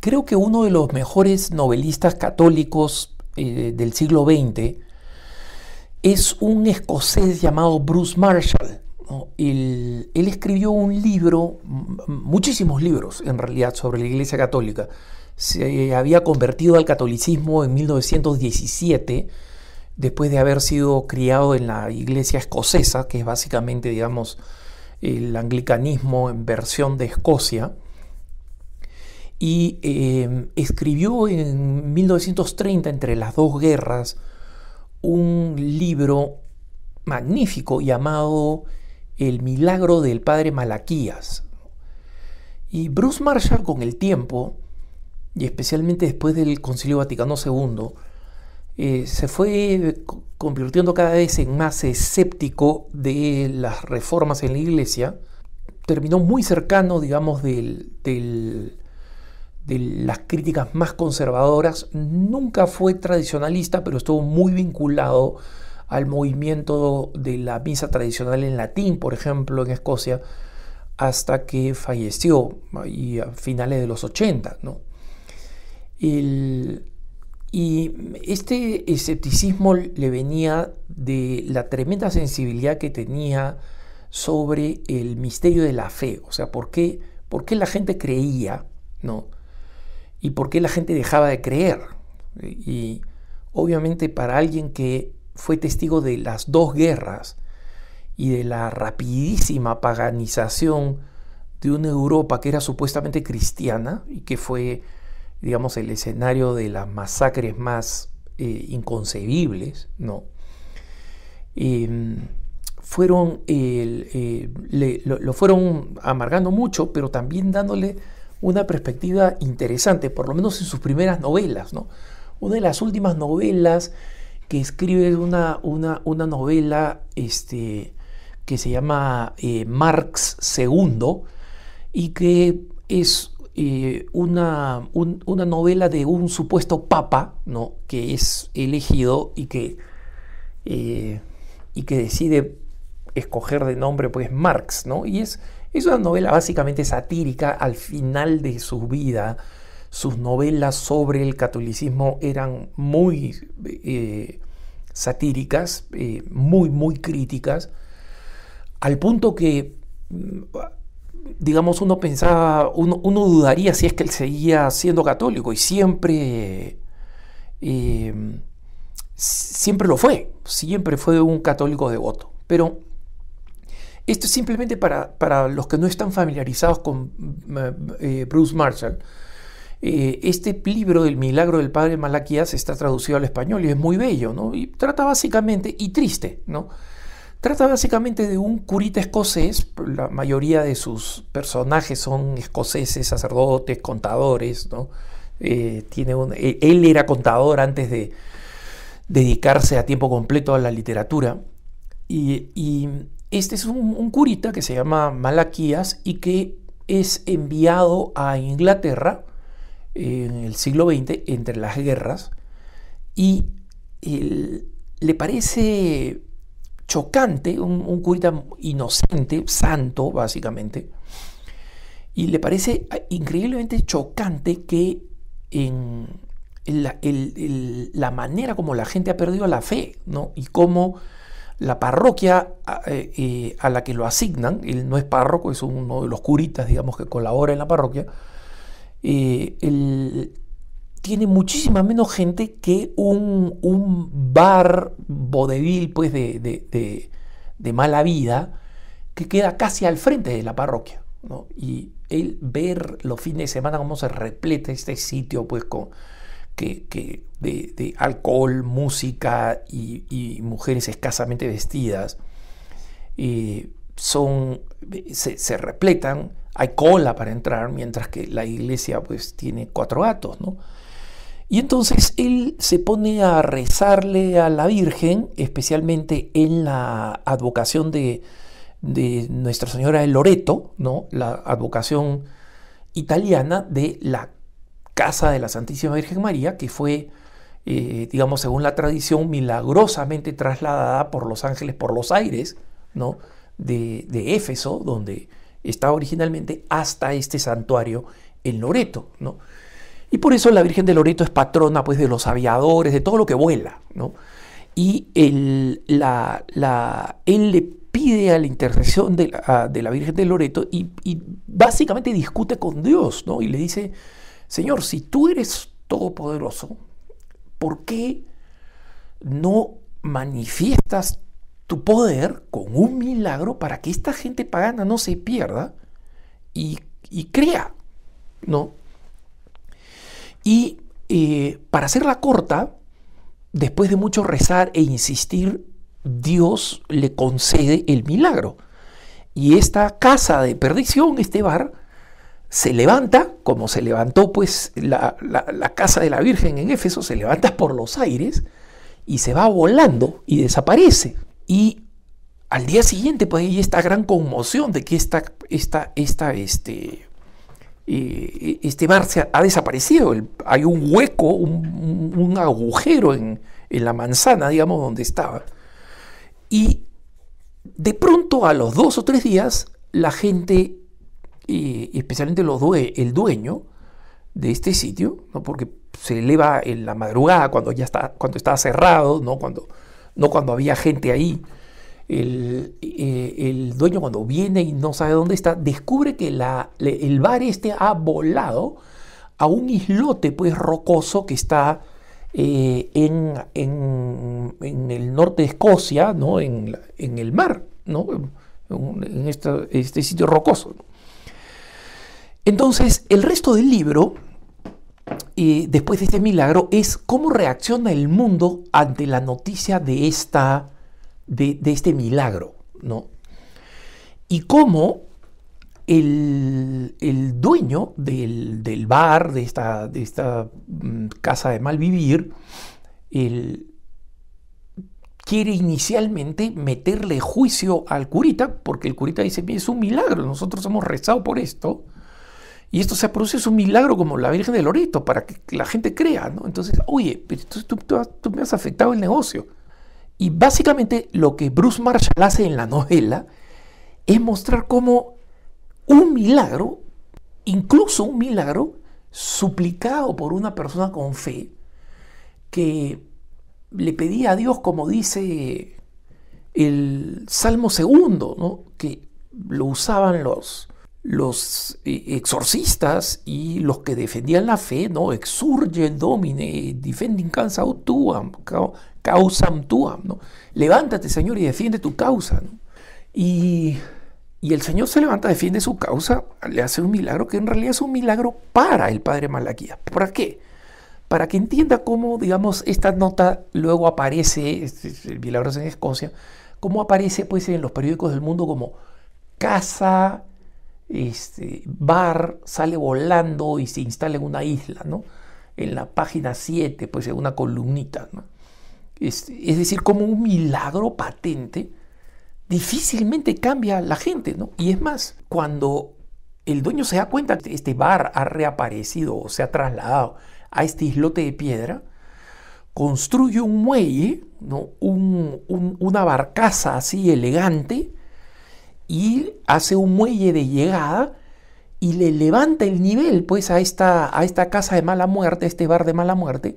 Creo que uno de los mejores novelistas católicos eh, del siglo XX es un escocés llamado Bruce Marshall. Él, él, escribió un libro, muchísimos libros en realidad, sobre la Iglesia Católica. Se había convertido al catolicismo en 1917, después de haber sido criado en la Iglesia escocesa, que es básicamente, digamos, el anglicanismo en versión de Escocia y em, escribió en 1930, entre las dos guerras, un libro magnífico llamado El milagro del padre Malaquías. Y Bruce Marshall con el tiempo, y especialmente después del Concilio Vaticano II, eh, se fue convirtiendo cada vez en más escéptico de las reformas en la Iglesia, terminó muy cercano, digamos, del de las críticas más conservadoras, nunca fue tradicionalista, pero estuvo muy vinculado al movimiento de la misa tradicional en latín, por ejemplo, en Escocia, hasta que falleció y a finales de los 80. ¿no? y este escepticismo le venía de la tremenda sensibilidad que tenía sobre el misterio de la fe, o sea, por qué, por qué la gente creía, ¿no? y por qué la gente dejaba de creer. Y obviamente para alguien que fue testigo de las dos guerras y de la rapidísima paganización de una Europa que era supuestamente cristiana y que fue, digamos, el escenario de las masacres más eh, inconcebibles, ¿no? Em, fueron, eh, lo fueron amargando mucho, pero también dándole una perspectiva interesante, por lo menos en sus primeras novelas. ¿no? Una de las últimas novelas que escribe es una, una, novela este, que se llama eh, Marx II y que es eh, una, una, novela de un supuesto papa ¿no? que es elegido y que, eh, y que decide escoger de nombre pues Marx, ¿no? Y es es una novela básicamente satírica. Al final de su vida, sus novelas sobre el catolicismo eran muy eh, satíricas, eh, muy, muy críticas, al punto que, mm, digamos, uno pensaba, uno, dudaría si es que él seguía siendo católico y siempre... Eh, siempre lo fue, siempre fue un católico devoto. Pero esto es simplemente para, para los que no están familiarizados con mm, eh, Bruce Marshall. Eh, este libro del milagro del padre Malaquías está traducido al español y es muy bello, ¿no? Y trata básicamente, y triste, ¿no? Trata básicamente de un curita escocés, la mayoría de sus personajes son escoceses, sacerdotes, contadores, ¿no? Eh, tiene un, e, él era contador antes de dedicarse a tiempo completo a la literatura y este es un, curita que se llama Malaquías y que es enviado a Inglaterra en el siglo XX entre las guerras y le parece chocante, un, curita inocente, santo básicamente, y le parece ah, increíblemente chocante que en, la, la manera como la gente ha perdido la fe ¿no? y cómo la parroquia ah, eh, a la que lo asignan, él no es párroco, es uno de los curitas, digamos, que colabora en la parroquia, él tiene muchísima menos gente que un, bar bodevil pues, de, de, de, de, mala vida, que queda casi al frente de la parroquia, Y él ver los fines de semana cómo se repleta este sitio, pues, con que, de, alcohol, música y, mujeres escasamente vestidas. Eh, son, se, repletan, hay cola para entrar, mientras que la iglesia pues tiene cuatro gatos, ¿no? Y entonces él se pone a rezarle a la Virgen, especialmente en la advocación de, de Nuestra Señora de Loreto, ¿no? la advocación italiana de la casa de la Santísima Virgen María, que fue, eh, digamos, según la tradición, milagrosamente trasladada por los ángeles por los aires, ¿no? De, Éfeso, donde estaba originalmente, hasta este santuario en Loreto, ¿no? Y por eso la Virgen de Loreto es patrona, pues, de los aviadores, de todo lo que vuela, ¿no? Y él, le pide a la intercesión de la, Virgen de Loreto y, y, básicamente discute con Dios, ¿no? Y le dice, Señor, si tú eres todopoderoso, ¿por qué no manifiestas tu poder con un milagro para que esta gente pagana no se pierda y, crea? ¿No? Y eh, para hacerla corta, después de mucho rezar e insistir, Dios le concede el milagro. Y esta casa de perdición, este bar, se levanta, como se levantó pues la, casa de la Virgen en Éfeso, se levanta por los aires y se va volando y desaparece. Y al día siguiente pues hay esta gran conmoción de que esta, esta, esta, este, eh, este mar ha, desaparecido. hay un hueco, un, agujero en, en la manzana, digamos, donde estaba. Y de pronto a los dos o tres días la gente y, especialmente el dueño de este sitio, ¿no? porque se eleva en la madrugada cuando ya está, cuando está cerrado, ¿no? Cuando, no cuando había gente ahí. Eh, el, dueño cuando viene y no sabe dónde está, descubre que el bar este ha volado a un islote pues rocoso que está eh, en, el norte de Escocia, ¿no? en, en el mar, ¿no? en, este, este sitio rocoso. Entonces, el resto del libro, y eh, después de este milagro, es cómo reacciona el mundo ante la noticia de, este milagro, ¿no? Y cómo el, dueño del, bar, de esta, de esta mm, casa de mal el, quiere inicialmente meterle juicio al curita, porque el curita dice, es un milagro, nosotros hemos rezado por esto, y esto se produce es un milagro como la Virgen de Loreto para que la gente crea, ¿no? Entonces, oye, pero tú, me has afectado el negocio. Y básicamente lo que Bruce Marshall hace en la novela es mostrar cómo un milagro, incluso un milagro, suplicado por una persona con fe, que le pedía a Dios, como dice el Salmo segundo, ¿no? que lo usaban los, los eh, exorcistas y los que defendían la fe, ¿no? Exurge domine, defending causa tuam, causam tuam, ¿no? Levántate, Señor, y defiende tu causa, Y, y el Señor se levanta, defiende su causa, le hace un milagro que en realidad es un milagro para el padre Malaquías. ¿Para qué? Para que entienda cómo, digamos, esta nota luego aparece, este el milagro es en Escocia, cómo aparece pues en los periódicos del mundo como casa este, Bar sale volando y se instala en una isla, ¿no? En la página 7, pues en una columnita, este, es decir, como un milagro patente, difícilmente cambia la gente, ¿no? Y es más, cuando el dueño se da cuenta que este bar ha reaparecido o se ha trasladado a este islote de piedra, construye un muelle, ¿no? una barcaza así elegante, y hace un muelle de llegada y le levanta el nivel pues a esta, a esta casa de mala muerte, a este bar de mala muerte,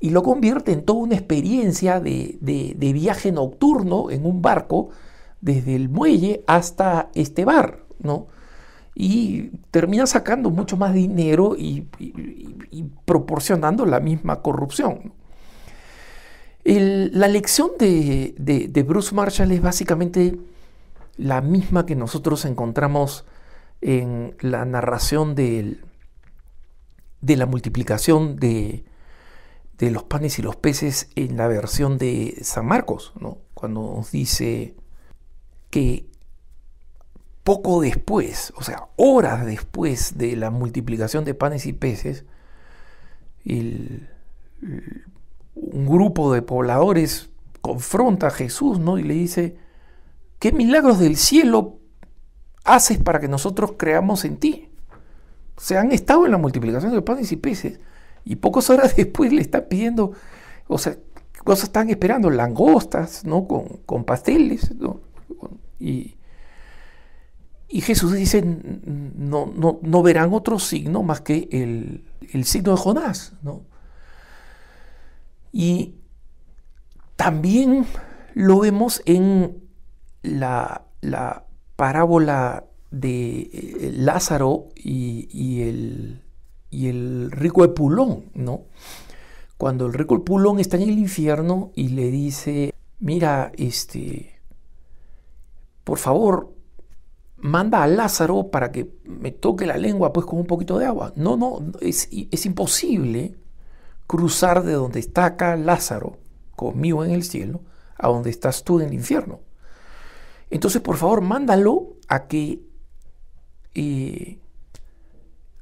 y lo convierte en toda una experiencia de, de, viaje nocturno en un barco desde el muelle hasta este bar, ¿no? Y termina sacando mucho más dinero y, proporcionando la misma corrupción. la lección de, de Bruce Marshall es básicamente la misma que nosotros encontramos en la narración de la multiplicación de, los panes y los peces en la versión de San Marcos, cuando nos dice que poco después, o sea, horas después de la multiplicación de panes y peces, un grupo de pobladores confronta a Jesús ¿no? y le dice, ¿Qué milagros del cielo haces para que nosotros creamos en ti? Se han estado en la multiplicación de panes y peces y pocas horas después le están pidiendo, o sea, cosas están esperando, langostas, ¿no? Con, pasteles, ¿no? Y, y Jesús dice, no, no, no, verán otro signo más que el, el signo de Jonás, ¿no? Y también lo vemos en la, parábola de eh, Lázaro y, el, y, el, rico Epulón, ¿no? Cuando el rico Pulón está en el infierno y le dice, mira, este, por favor, manda a Lázaro para que me toque la lengua pues con un poquito de agua. No, no, es, es imposible cruzar de donde está acá Lázaro, conmigo en el cielo, a donde estás tú en el infierno. Entonces, por favor, mándalo a que, eh,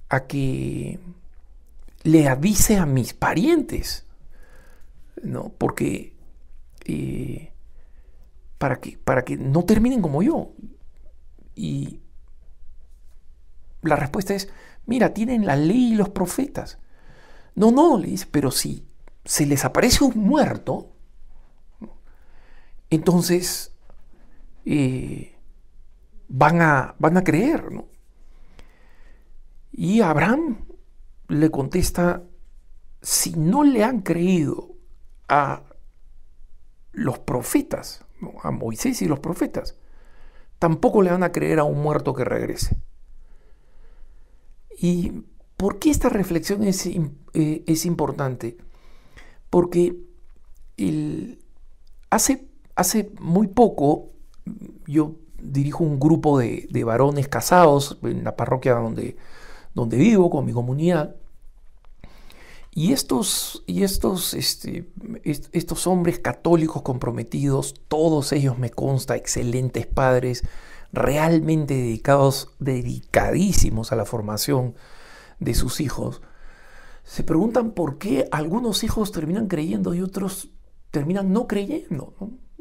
a que le avise a mis parientes, ¿no? Porque eh, para, que, para que no terminen como yo. Y la respuesta es, mira, tienen la ley y los profetas. No, no, le dice, pero si se les aparece un muerto, entonces y van, a, van a creer. Y Abraham le contesta, si no le han creído a los profetas, a Moisés y los profetas, tampoco le van a creer a un muerto que regrese. ¿Y por qué esta reflexión es, eh, importante? Porque hace, hace muy poco yo dirijo un grupo de, varones casados en la parroquia donde, donde vivo, con mi comunidad. Y estos, y estos, este, estos hombres católicos comprometidos, todos ellos me consta, excelentes padres, realmente dedicados, dedicadísimos a la formación de sus hijos, se preguntan por qué algunos hijos terminan creyendo y otros terminan no creyendo,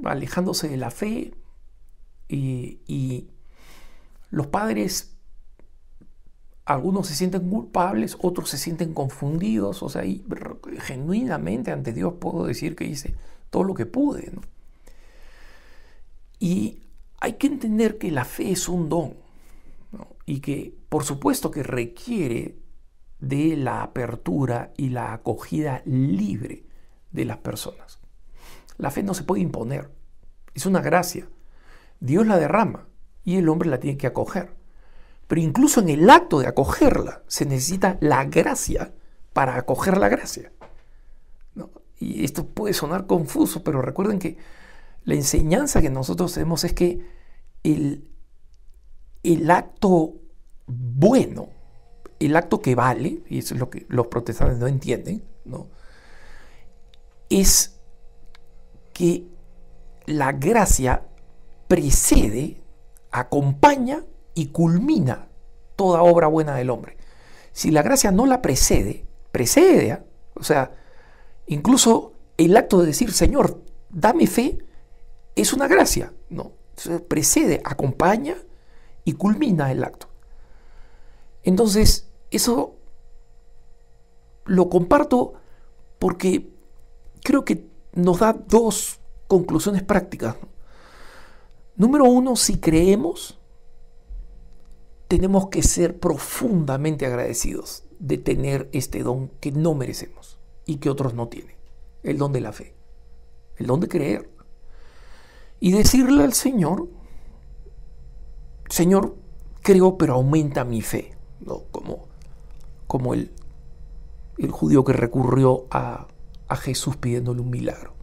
alejándose de la fe, y los padres, algunos se sienten culpables, otros se sienten confundidos, o sea, genuinamente ante Dios puedo decir que hice todo lo que pude. Y hay que entender que la fe es un don y que por supuesto que requiere de la apertura y la acogida libre de las personas. La fe no se puede imponer, es una gracia Dios la derrama y el hombre la tiene que acoger. Pero incluso en el acto de acogerla se necesita la gracia para acoger la gracia. Y esto puede sonar confuso, pero recuerden que la enseñanza que nosotros tenemos es que el, el acto bueno, el acto que vale, y eso es lo que los protestantes no entienden, ¿no? es que la gracia precede, acompaña y culmina toda obra buena del hombre. Si la gracia no la precede, precede, ¿ah? o sea, incluso el acto de decir, Señor, dame fe, es una gracia, ¿no? precede, acompaña y culmina el acto. Entonces, eso lo comparto porque creo que nos da dos conclusiones prácticas. Número uno, si creemos, tenemos que ser profundamente agradecidos de tener este don que no merecemos y que otros no tienen, el don de la fe, el don de creer. Y decirle al Señor, Señor, creo, pero aumenta mi fe, ¿no? como, como el, el judío que recurrió a, a Jesús pidiéndole un milagro.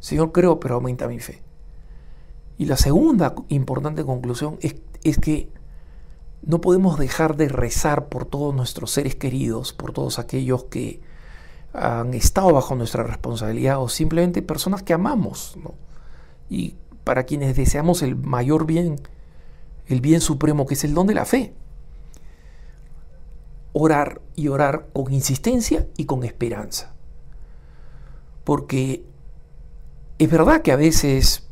Señor, creo, pero aumenta mi fe. Y la segunda importante conclusión es, que no podemos dejar de rezar por todos nuestros seres queridos, por todos aquellos que han estado bajo nuestra responsabilidad o simplemente personas que amamos ¿no? y para quienes deseamos el mayor bien, el bien supremo que es el don de la fe. Orar y orar con insistencia y con esperanza. Porque es verdad que a veces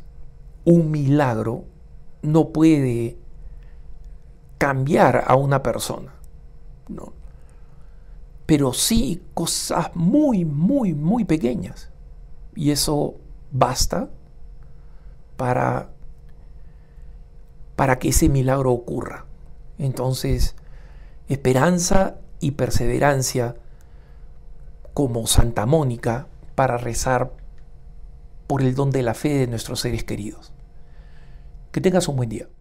un milagro no puede cambiar a una persona, ¿no? pero sí cosas muy, muy, muy pequeñas. Y eso basta para, para que ese milagro ocurra. Entonces, esperanza y perseverancia como Santa Mónica para rezar por el don de la fe de nuestros seres queridos. Que tengas un buen día.